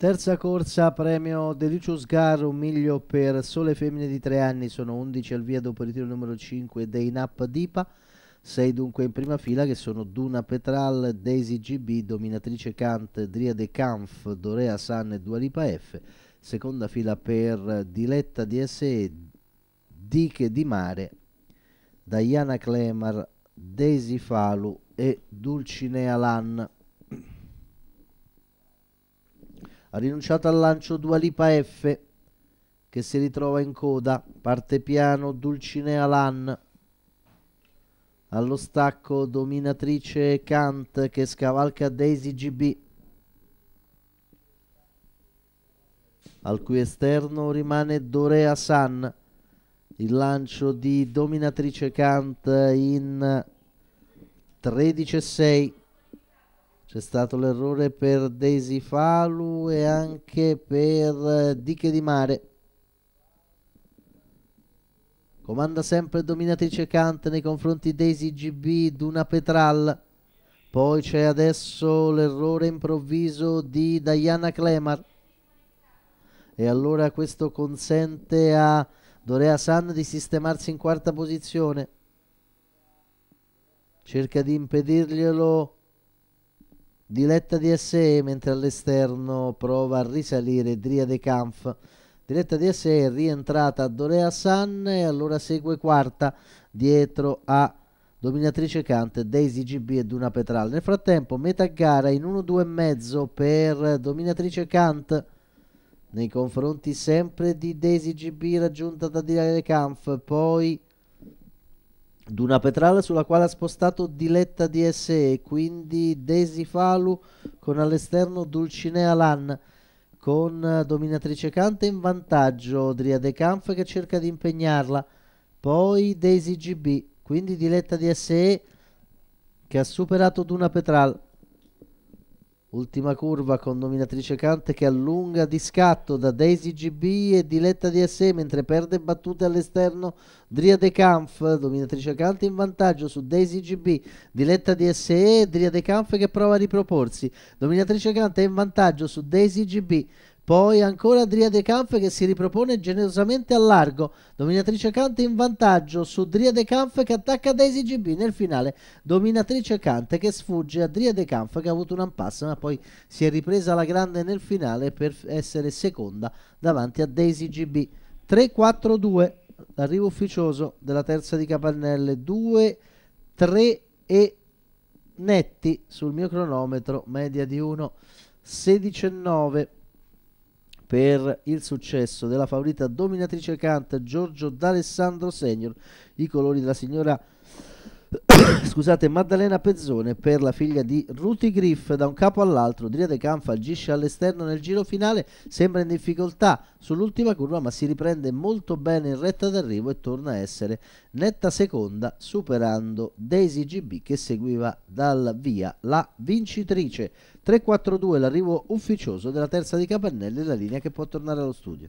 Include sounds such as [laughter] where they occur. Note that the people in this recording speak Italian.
Terza corsa, premio Delicious Gar, un miglio per sole femmine di tre anni, sono 11 al via dopo il ritiro numero 5 dei Nap Dipa. Sei dunque in prima fila che sono Duna Petral, Daisy GB, Dominatrice Kant, Driade Kampf, Dorea San e Dualipa F. Seconda fila per Diletta DSE, Diche di Mare, Diana Clemar, Daisy Falu e Dulcinea Lann. ha rinunciato al lancio Dualipa F che si ritrova in coda, parte piano Dulcinea Lan, allo stacco dominatrice Kant che scavalca Daisy GB, al cui esterno rimane Dorea San, il lancio di dominatrice Kant in 13-6 c'è stato l'errore per Daisy Falu e anche per eh, Diche di Mare comanda sempre dominatrice Kant nei confronti Daisy GB Duna Petral poi c'è adesso l'errore improvviso di Diana Klemar. e allora questo consente a Dorea San di sistemarsi in quarta posizione cerca di impedirglielo Diletta DSE mentre all'esterno prova a risalire Dria De Kampf. Diletta DSE è rientrata Dorea San e allora segue quarta dietro a Dominatrice Kant, Daisy GB e Duna Petral. Nel frattempo metà gara in 1-2,5 per Dominatrice Kant nei confronti sempre di Daisy GB raggiunta da Dria De Kampf. Poi Duna Petrale sulla quale ha spostato Diletta DSE, quindi Desi Falu con all'esterno Dulcinea Lan con eh, Dominatrice Cante in vantaggio, Driade Canf che cerca di impegnarla, poi Daisy GB, quindi Diletta DSE che ha superato Duna Petral Ultima curva con dominatrice Cante che allunga di scatto da Daisy GB e Diletta DSE mentre perde battute all'esterno Dria De Kampf, dominatrice Cante in vantaggio su Daisy GB, Diletta DSE e Dria De Kampf che prova a riproporsi. Dominatrice Cante è in vantaggio su Daisy GB, poi ancora Dria De Kampf che si ripropone generosamente al largo. Dominatrice Cante in vantaggio su Dria De Kampf che attacca Daisy GB nel finale. Dominatrice Cante che sfugge a Dria De Kampf che ha avuto un impasse ma poi si è ripresa la grande nel finale per essere seconda davanti a Daisy GB. 3-4-2, l'arrivo ufficioso della terza di Capannelle. 2, 3 e netti sul mio cronometro, media di 1, 16 9 per il successo della favorita dominatrice canta Giorgio D'Alessandro Senior. I colori della signora [coughs] scusate, Maddalena Pezzone per la figlia di Ruti Griff da un capo all'altro. Driade Can agisce all'esterno nel giro finale, sembra in difficoltà sull'ultima curva ma si riprende molto bene in retta d'arrivo e torna a essere netta seconda superando Daisy GB che seguiva dal via la vincitrice. 3-4-2 l'arrivo ufficioso della terza di Capannelli, la linea che può tornare allo studio.